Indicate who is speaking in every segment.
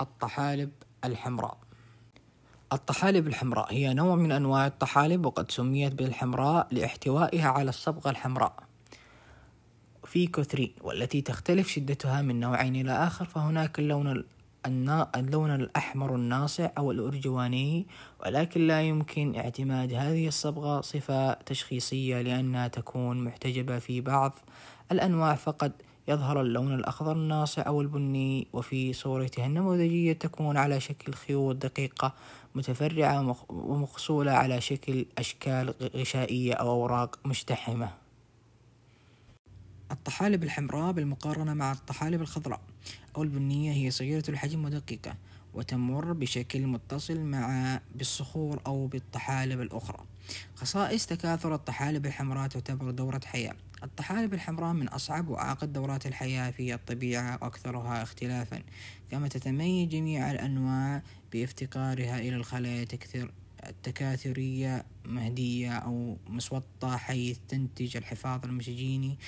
Speaker 1: الطحالب الحمراء الطحالب الحمراء هي نوع من أنواع الطحالب وقد سميت بالحمراء لاحتوائها على الصبغة الحمراء في كثرين والتي تختلف شدتها من نوع إلى آخر فهناك اللون اللون الأحمر الناصع أو الأرجواني ولكن لا يمكن اعتماد هذه الصبغة صفة تشخيصية لأنها تكون محتجبة في بعض الأنواع فقد يظهر اللون الأخضر الناصع أو البني وفي صورتها النموذجية تكون على شكل خيوط دقيقة متفرعة ومقصولة على شكل أشكال غشائية أو أوراق مشتحمة الطحالب الحمراء بالمقارنة مع الطحالب الخضراء أو البنية هي صغيرة الحجم ودقيقة وتمر بشكل متصل مع بالصخور أو بالطحالب الأخرى خصائص تكاثر الطحالب الحمراء تعتبر دورة حياة الطحالب الحمراء من أصعب وأعقد دورات الحياة في الطبيعة وأكثرها اختلافا كما تتميز جميع الأنواع بافتقارها إلى الخلايا تكثر التكاثرية مهدية أو مسوطة حيث تنتج الحفاظ المشجيني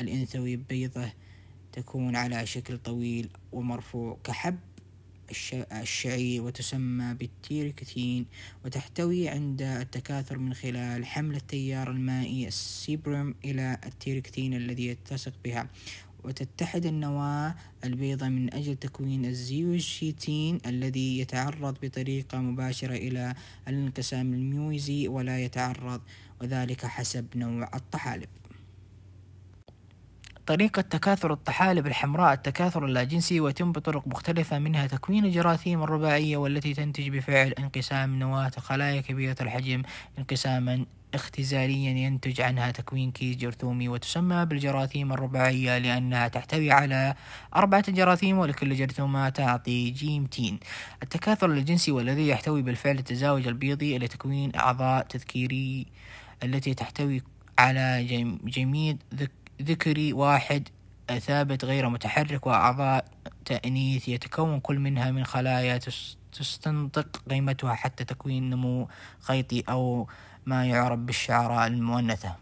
Speaker 1: الأنثوي بيضة تكون على شكل طويل ومرفوع كحب الشعي وتسمى بالتيركتين وتحتوي عند التكاثر من خلال حمل التيار المائي السيبرم إلى التيركتين الذي يتسق بها وتتحد النواة البيضة من أجل تكوين الزيوشيتين الذي يتعرض بطريقة مباشرة إلى الانقسام الميوزي ولا يتعرض وذلك حسب نوع الطحالب طريقة تكاثر الطحالب الحمراء التكاثر اللاجنسي ويتم بطرق مختلفة منها تكوين الجراثيم الرباعية والتي تنتج بفعل انقسام نواة خلايا كبيرة الحجم انقساما اختزاليا ينتج عنها تكوين كيس جرثومي وتسمى بالجراثيم الرباعية لأنها تحتوي على أربعة جراثيم ولكل جرثومة تعطي جيمتين التكاثر الجنسي والذي يحتوي بالفعل التزاوج البيضي إلى تكوين أعضاء تذكيري التي تحتوي على جميد ذك ذكري واحد ثابت غير متحرك وأعضاء تأنيث يتكون كل منها من خلايا تستنطق قيمتها حتى تكوين نمو خيطي أو ما يعرف بالشعراء المؤنثة